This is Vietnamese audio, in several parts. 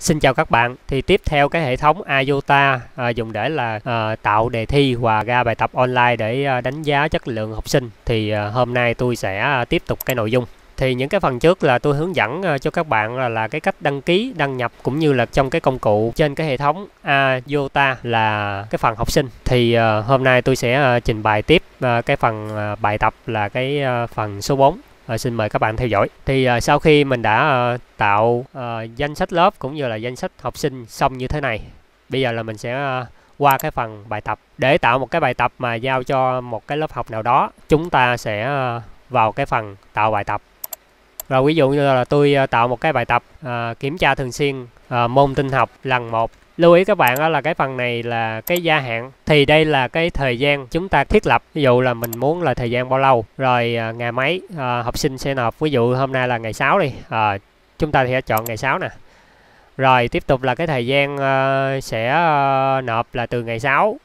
Xin chào các bạn, thì tiếp theo cái hệ thống IOTA à, dùng để là à, tạo đề thi và ra bài tập online để à, đánh giá chất lượng học sinh thì à, hôm nay tôi sẽ à, tiếp tục cái nội dung thì những cái phần trước là tôi hướng dẫn à, cho các bạn là, là cái cách đăng ký đăng nhập cũng như là trong cái công cụ trên cái hệ thống IOTA là cái phần học sinh thì uh, hôm nay tôi sẽ uh, trình bày tiếp uh, cái phần uh, bài tập là cái uh, phần số 4 À, xin mời các bạn theo dõi. Thì à, sau khi mình đã à, tạo à, danh sách lớp cũng như là danh sách học sinh xong như thế này, bây giờ là mình sẽ à, qua cái phần bài tập. Để tạo một cái bài tập mà giao cho một cái lớp học nào đó, chúng ta sẽ à, vào cái phần tạo bài tập. và ví dụ như là tôi à, tạo một cái bài tập à, kiểm tra thường xuyên à, môn tin học lần 1 lưu ý các bạn đó là cái phần này là cái gia hạn thì đây là cái thời gian chúng ta thiết lập ví dụ là mình muốn là thời gian bao lâu rồi à, ngày mấy à, học sinh sẽ nộp ví dụ hôm nay là ngày 6 đi à, chúng ta sẽ chọn ngày 6 nè rồi tiếp tục là cái thời gian uh, sẽ uh, nộp là từ ngày 6 uh,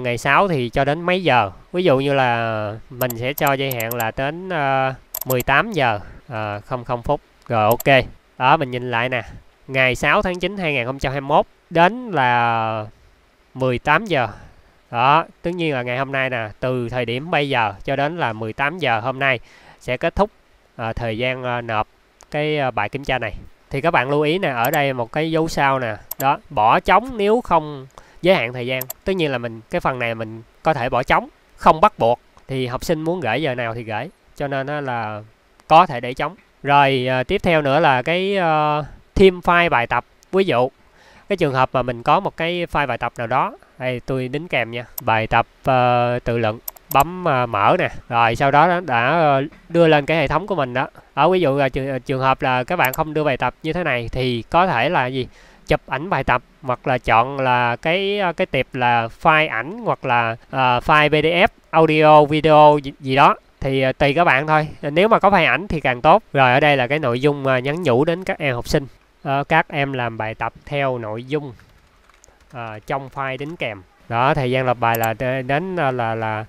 ngày 6 thì cho đến mấy giờ ví dụ như là mình sẽ cho giới hạn là đến uh, 18 giờ uh, 00 phút rồi ok đó mình nhìn lại nè ngày 6 tháng 9 2021 đến là 18 giờ. Đó, tất nhiên là ngày hôm nay nè, từ thời điểm bây giờ cho đến là 18 giờ hôm nay sẽ kết thúc à, thời gian à, nộp cái à, bài kiểm tra này. Thì các bạn lưu ý nè, ở đây một cái dấu sao nè, đó, bỏ trống nếu không giới hạn thời gian. Tất nhiên là mình cái phần này mình có thể bỏ trống, không bắt buộc thì học sinh muốn gửi giờ nào thì gửi. Cho nên là có thể để trống. Rồi à, tiếp theo nữa là cái uh, thêm file bài tập ví dụ cái trường hợp mà mình có một cái file bài tập nào đó đây tôi đính kèm nha bài tập uh, tự luận bấm uh, mở nè rồi sau đó đã, đã ờ, đưa lên cái hệ thống của mình đó ở ví dụ là trường, trường hợp là các bạn không đưa bài tập như thế này thì có thể là gì chụp ảnh bài tập hoặc là chọn là cái cái tiệp là file ảnh hoặc là uh, file pdf audio video gì, gì đó thì tùy các bạn thôi nếu mà có file ảnh thì càng tốt rồi ở đây là cái nội dung nhắn nhủ đến các em học sinh uh, các em làm bài tập theo nội dung uh, trong file đính kèm đó thời gian lập bài là đến là ờ, là, là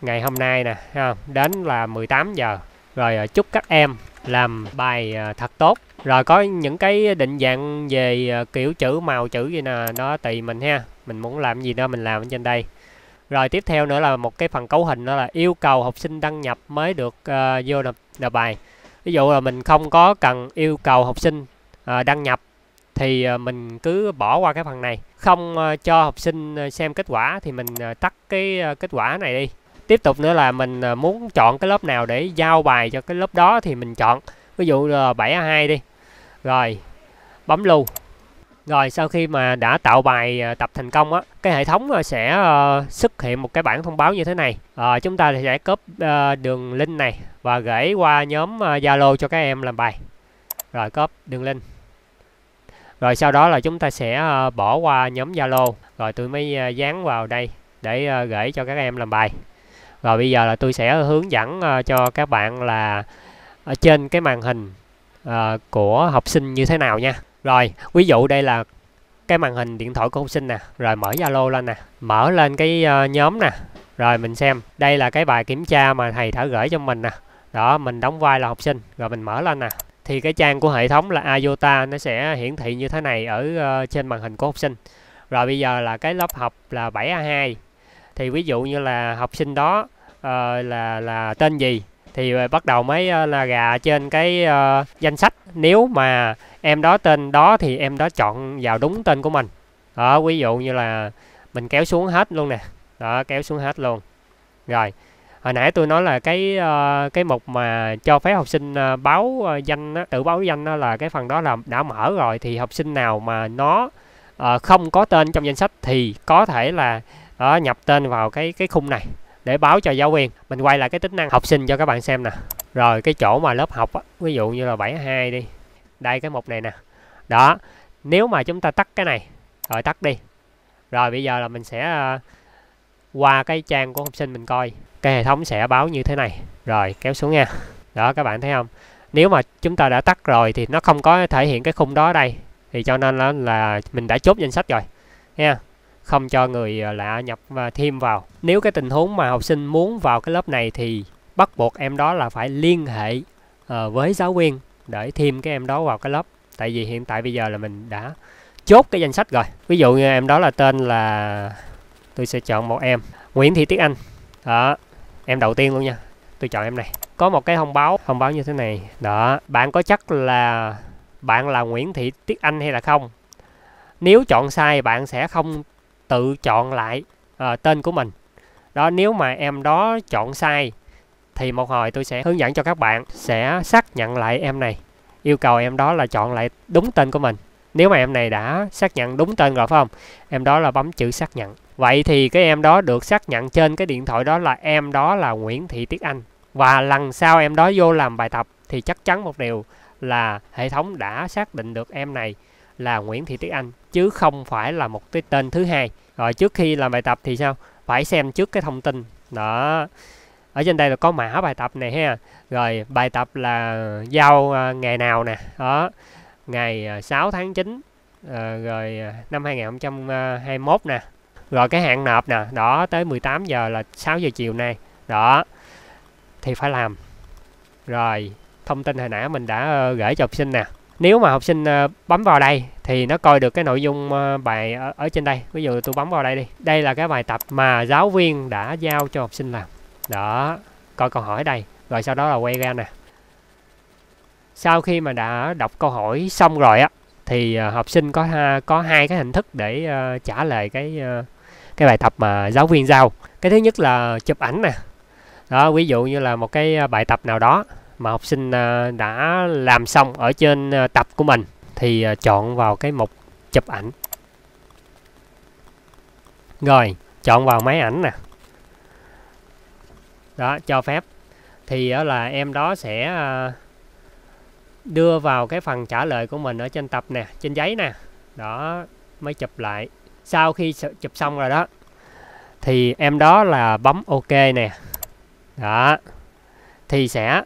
ngày hôm nay nè ha, đến là 18 giờ rồi chúc các em làm bài thật tốt rồi có những cái định dạng về kiểu chữ màu chữ gì nè nó tùy mình ha mình muốn làm gì đó mình làm ở trên đây rồi tiếp theo nữa là một cái phần cấu hình đó là yêu cầu học sinh đăng nhập mới được uh, vô nộp, nộp bài ví dụ là mình không có cần yêu cầu học sinh Ờ, đăng nhập thì ờ, mình cứ bỏ qua cái phần này không ờ, cho học sinh xem kết quả thì mình tắt cái kết quả này đi tiếp tục nữa là mình muốn chọn cái lớp nào để giao bài cho cái lớp đó thì mình chọn ví dụ là 7A2 đi rồi bấm lưu rồi sau khi mà đã tạo bài tập thành công á cái hệ thống sẽ xuất hiện một cái bảng thông báo như thế này à, chúng ta sẽ cốp đường link này và gửi qua nhóm Zalo cho các em làm bài rồi cốp đường link rồi sau đó là chúng ta sẽ ờ, bỏ qua nhóm Zalo rồi tôi mới ờ, dán vào đây để ờ, gửi cho các em làm bài rồi bây giờ là tôi sẽ hướng dẫn cho các bạn là ở trên cái màn hình của học sinh như thế nào nha rồi ví dụ đây là cái màn hình điện thoại của học sinh nè rồi mở Zalo lên nè mở lên cái nhóm nè rồi mình xem đây là cái bài kiểm tra mà thầy đã gửi cho mình nè đó mình đóng vai là học sinh rồi mình mở lên nè thì cái trang của hệ thống là IOTA nó sẽ hiển thị như thế này ở uh, trên màn hình của học sinh rồi bây giờ là cái lớp học là 7A2 thì ví dụ như là học sinh đó uh, là là tên gì thì ờ, bắt đầu mới là gà trên cái uh, danh sách nếu mà em đó tên đó thì em đó chọn vào đúng tên của mình đó ví dụ như là mình kéo xuống hết luôn nè đó kéo xuống hết luôn rồi hồi nãy tôi nói là cái uh, cái mục mà cho phép học sinh uh, báo uh, danh đó, tự báo danh đó là cái phần đó là đã mở rồi thì học sinh nào mà nó uh, không có tên trong danh sách thì có thể là uh, nhập tên vào cái cái khung này để báo cho giáo viên mình quay lại cái tính năng học sinh cho các bạn xem nè rồi cái chỗ mà lớp học á, ví dụ như là 72 đi đây cái mục này nè đó nếu mà chúng ta tắt cái này rồi tắt đi rồi bây giờ là mình sẽ uh, qua cái trang của học sinh mình coi cái hệ thống sẽ báo như thế này rồi kéo xuống nha đó các bạn thấy không nếu mà chúng ta đã tắt rồi thì nó không có thể hiện cái khung đó ở đây thì cho nên là, là mình đã chốt danh sách rồi nha không cho người à, lạ nhập và thêm vào nếu cái tình huống mà học sinh muốn vào cái lớp này thì bắt buộc em đó là phải liên hệ uh, với giáo viên để thêm cái em đó vào cái lớp tại vì hiện tại bây giờ là mình đã chốt cái danh sách rồi ví dụ như em đó là tên là tôi sẽ chọn một em Nguyễn Thị Tiết Anh đó em đầu tiên luôn nha tôi chọn em này có một cái thông báo thông báo như thế này đó bạn có chắc là bạn là Nguyễn Thị Tiết Anh hay là không nếu chọn sai bạn sẽ không tự chọn lại uh, tên của mình đó nếu mà em đó chọn sai thì một hồi tôi sẽ hướng dẫn cho các bạn sẽ xác nhận lại em này yêu cầu em đó là chọn lại đúng tên của mình nếu mà em này đã xác nhận đúng tên rồi phải không em đó là bấm chữ xác nhận Vậy thì cái em đó được xác nhận trên cái điện thoại đó là em đó là Nguyễn Thị Tiết Anh. Và lần sau em đó vô làm bài tập thì chắc chắn một điều là hệ thống đã xác định được em này là Nguyễn Thị Tiết Anh chứ không phải là một cái tên thứ hai. Rồi trước khi làm bài tập thì sao? Phải xem trước cái thông tin. Đó. Ở trên đây là có mã bài tập này ha. Rồi bài tập là giao à, ngày nào nè. Đó. Ngày 6 à, tháng 9 ờ, rồi à, năm 2021 nè rồi cái hạn nộp nè đó tới 18 giờ là 6 giờ chiều nay đó thì phải làm rồi thông tin hồi nãy mình đã ờ, gửi cho học sinh nè nếu mà học sinh ờ, bấm vào đây thì nó coi được cái nội dung ờ, bài ở, ở trên đây ví dụ tôi bấm vào đây đi đây là cái bài tập mà giáo viên đã giao cho học sinh làm đó coi câu hỏi đây rồi sau đó là quay ra nè sau khi mà đã đọc câu hỏi xong rồi á thì học sinh có ha có hai cái hình thức để trả lời cái cái bài tập mà giáo viên giao cái thứ nhất là chụp ảnh nè đó ví dụ như là một cái à, bài tập nào đó mà học sinh à, đã làm xong ở trên à, tập của mình thì chọn vào cái mục chụp ảnh rồi chọn vào máy ảnh nè đó cho phép thì là em đó sẽ đưa vào cái phần trả lời của mình ở trên tập nè trên giấy nè đó mới chụp lại sau khi chụp xong rồi đó thì em đó là bấm ok nè đó thì sẽ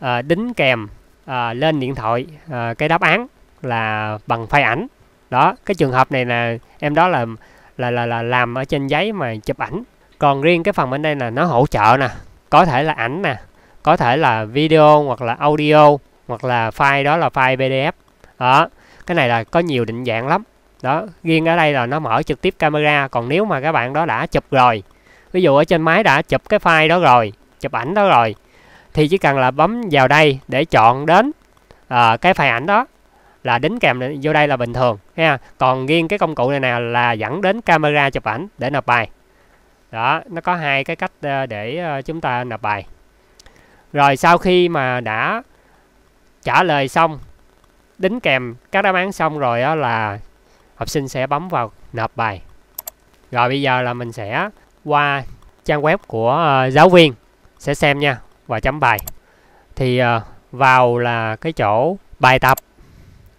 à, đính kèm à, lên điện thoại à, cái đáp án là bằng file ảnh đó cái trường hợp này là em đó là là là, là làm ở trên giấy mà chụp ảnh còn riêng cái phần bên đây là nó hỗ trợ nè có thể là ảnh nè có thể là video hoặc là audio hoặc là file đó là file pdf đó cái này là có nhiều định dạng lắm đó riêng ở đây là nó mở trực tiếp camera còn nếu mà các bạn đó đã chụp rồi ví dụ ở trên máy đã chụp cái file đó rồi chụp ảnh đó rồi thì chỉ cần là bấm vào đây để chọn đến à, cái file ảnh đó là đính kèm vô đây là bình thường ha còn riêng cái công cụ này nè là dẫn đến camera chụp ảnh để nộp bài đó nó có hai cái cách ờ, để ờ, chúng ta nộp bài rồi sau khi mà đã trả lời xong đính kèm các đáp án xong rồi đó là học sinh sẽ bấm vào nộp bài rồi bây giờ là mình sẽ qua trang web của uh, giáo viên sẽ xem nha và chấm bài thì uh, vào là cái chỗ bài tập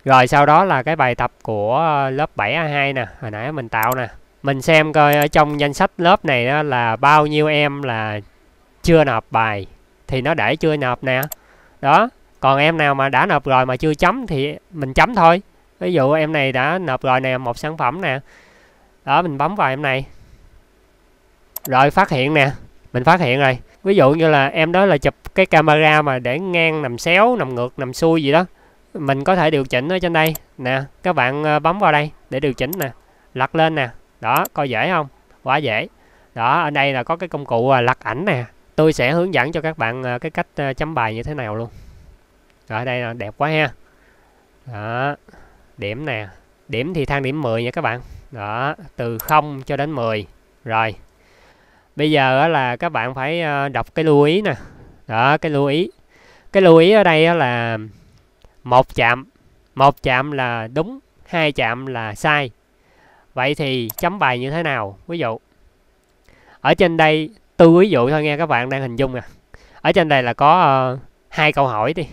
rồi sau đó là cái bài tập của ờ, lớp 7A2 nè hồi nãy mình tạo nè mình xem coi ở trong danh sách lớp này đó là bao nhiêu em là chưa nộp bài thì nó để chưa nộp nè đó còn em nào mà đã nộp rồi mà chưa chấm thì mình chấm thôi ví dụ em này đã nộp rồi nè một sản phẩm nè đó mình bấm vào em này rồi phát hiện nè mình phát hiện rồi ví dụ như là em đó là chụp cái camera mà để ngang nằm xéo nằm ngược nằm xuôi gì đó mình có thể điều chỉnh ở trên đây nè các bạn ờ, bấm vào đây để điều chỉnh nè lật lên nè đó coi dễ không quá dễ đó ở đây là có cái công cụ à, lật ảnh nè tôi sẽ hướng dẫn cho các bạn ờ, cái cách ờ, chấm bài như thế nào luôn rồi đây là đẹp quá ha đó điểm nè điểm thì thang điểm 10 nha các bạn đó từ 0 cho đến 10 rồi bây giờ là các bạn phải ờ, đọc cái lưu ý nè đó cái lưu ý cái lưu ý ở đây là một chạm một chạm là đúng hai chạm là sai vậy thì chấm bài như thế nào ví dụ ở trên đây tôi ví dụ thôi nghe các bạn đang hình dung nè ở trên đây là có ờ, hai uh, câu hỏi đi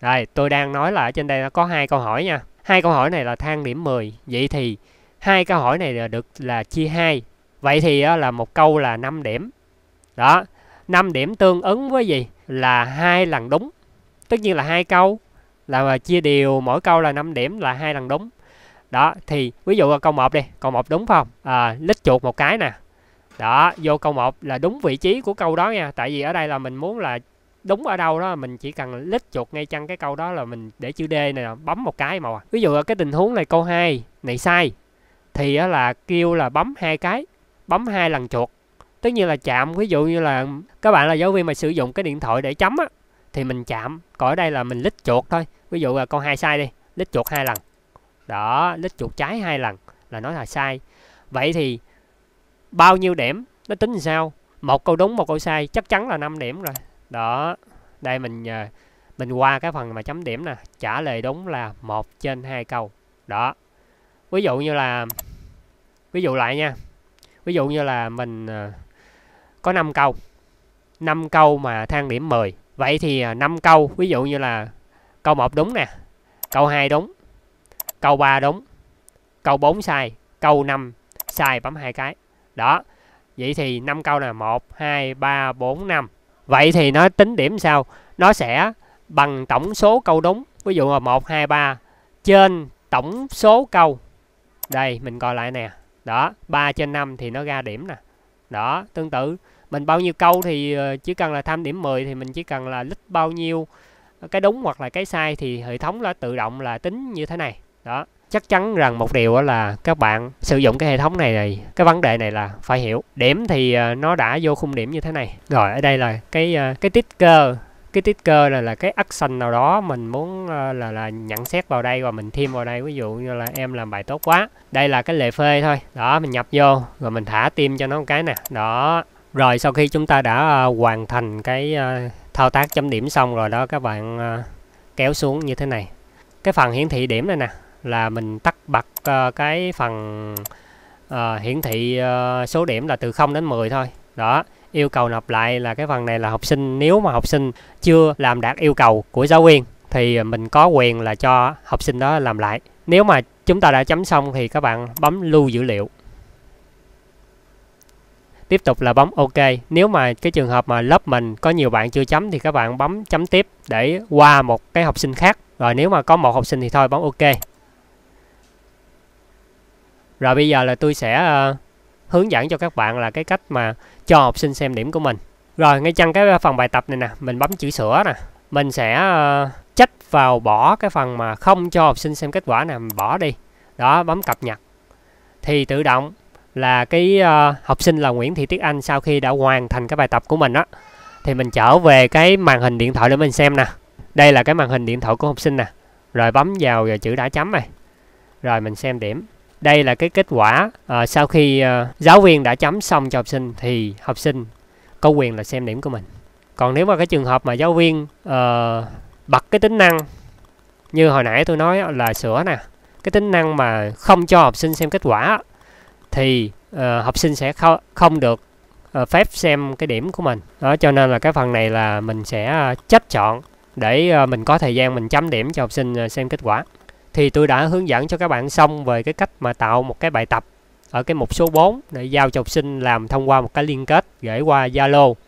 rồi tôi đang nói là ở trên đây nó có hai câu hỏi nha hai câu hỏi này là thang điểm 10 vậy thì hai câu hỏi này là được là chia hai vậy thì là một câu là 5 điểm đó 5 điểm tương ứng với gì là hai lần đúng tất nhiên là hai câu là chia đều mỗi câu là 5 điểm là hai lần đúng đó thì ví dụ là câu 1 đi câu 1 đúng không à, lít chuột một cái nè đó vô câu 1 là đúng vị trí của câu đó nha tại vì ở đây là mình muốn là đúng ở đâu đó mình chỉ cần lít chuột ngay chăng cái câu đó là mình để chữ D này bấm một cái màu ví dụ ở cái tình huống này câu 2 này sai thì là kêu là bấm hai cái bấm hai lần chuột tất nhiên là chạm ví dụ như là các bạn là giáo viên mà sử dụng cái điện thoại để chấm á thì mình chạm còn ở đây là mình lít chuột thôi ví dụ là câu hai sai đi lít chuột hai lần đó lít chuột trái hai lần là nói là sai vậy thì bao nhiêu điểm nó tính làm sao một câu đúng một câu sai chắc chắn là 5 điểm rồi đó đây mình ờ, mình qua cái phần mà chấm điểm nè trả lời đúng là một trên hai câu đó ví dụ như là ví dụ lại nha ví dụ như là mình ờ, có 5 câu 5 câu mà thang điểm 10 vậy thì 5 ờ, câu ví dụ như là câu 1 đúng nè câu 2 đúng câu 3 đúng câu 4 sai câu 5 sai bấm hai cái đó vậy thì 5 câu là 1 2 3 4 5 Vậy thì nó tính điểm sao? Nó sẽ bằng tổng số câu đúng. Ví dụ là 1, 2, 3 trên tổng số câu. Đây, mình coi lại nè. Đó, 3 trên 5 thì nó ra điểm nè. Đó, tương tự. Mình bao nhiêu câu thì ờ, chỉ cần là tham điểm 10 thì mình chỉ cần là lít bao nhiêu cái đúng hoặc là cái sai thì hệ thống nó tự động là tính như thế này. Đó, chắc chắn rằng một điều là các bạn sử dụng cái hệ thống này này cái vấn đề này là phải hiểu điểm thì ờ, nó đã vô khung điểm như thế này rồi ở đây là cái ờ, cái ticker cái ticker là là cái action nào đó mình muốn ờ, là là nhận xét vào đây và mình thêm vào đây ví dụ như là em làm bài tốt quá đây là cái lệ phê thôi đó mình nhập vô rồi mình thả tim cho nó một cái nè đó rồi sau khi chúng ta đã hoàn thành cái thao tác chấm điểm xong rồi đó các bạn kéo xuống như thế này cái phần hiển thị điểm này nè là mình tắt bật ờ, cái phần uh, hiển thị uh, số điểm là từ 0 đến 10 thôi đó yêu cầu nộp lại là cái phần này là học sinh nếu mà học sinh chưa làm đạt yêu cầu của giáo viên thì mình có quyền là cho học sinh đó làm lại nếu mà chúng ta đã chấm xong thì các bạn bấm lưu dữ liệu tiếp tục là bấm ok nếu mà cái trường hợp mà lớp mình có nhiều bạn chưa chấm thì các bạn bấm chấm tiếp để qua một cái học sinh khác rồi nếu mà có một học sinh thì thôi bấm ok rồi bây giờ là tôi sẽ uh, hướng dẫn cho các bạn là cái cách mà cho học sinh xem điểm của mình. Rồi ngay chân cái phần bài tập này nè, mình bấm chữ sửa nè. Mình sẽ uh, vào bỏ cái phần mà không cho học sinh xem kết quả nè, mình bỏ đi. Đó, bấm cập nhật. Thì tự động là cái uh, học sinh là Nguyễn Thị Tuyết Anh sau khi đã hoàn thành cái bài tập của mình đó thì mình trở về cái màn hình điện thoại để mình xem nè. Đây là cái màn hình điện thoại của học sinh nè. Rồi bấm vào và chữ đã chấm này. Rồi mình xem điểm. Đây là cái kết quả à, sau khi à, giáo viên đã chấm xong cho học sinh thì học sinh có quyền là xem điểm của mình. Còn nếu mà cái trường hợp mà giáo viên à, bật cái tính năng như hồi nãy tôi nói là sửa nè, cái tính năng mà không cho học sinh xem kết quả thì à, học sinh sẽ không, không được à, phép xem cái điểm của mình. Đó cho nên là cái phần này là mình sẽ chấp chọn để mình có thời gian mình chấm điểm cho học sinh xem kết quả thì tôi đã hướng dẫn cho các bạn xong về cái cách mà tạo một cái bài tập ở cái mục số 4 để giao cho học sinh làm thông qua một cái liên kết gửi qua Zalo uh,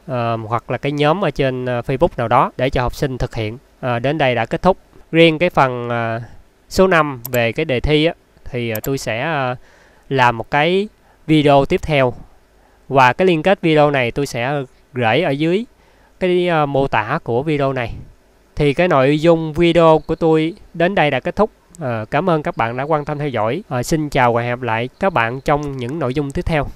hoặc là cái nhóm ở trên ờ, Facebook nào đó để cho học sinh thực hiện. Uh, đến đây đã kết thúc. Riêng cái phần uh, số 5 về cái đề thi á, thì uh, tôi sẽ uh, làm một cái video tiếp theo. Và cái liên kết video này tôi sẽ gửi ở dưới cái uh, mô tả của video này. Thì cái nội dung video của tôi đến đây đã kết thúc. Ờ, cảm ơn các bạn đã quan tâm theo dõi. À, xin chào và hẹn gặp lại các bạn trong những nội dung tiếp theo.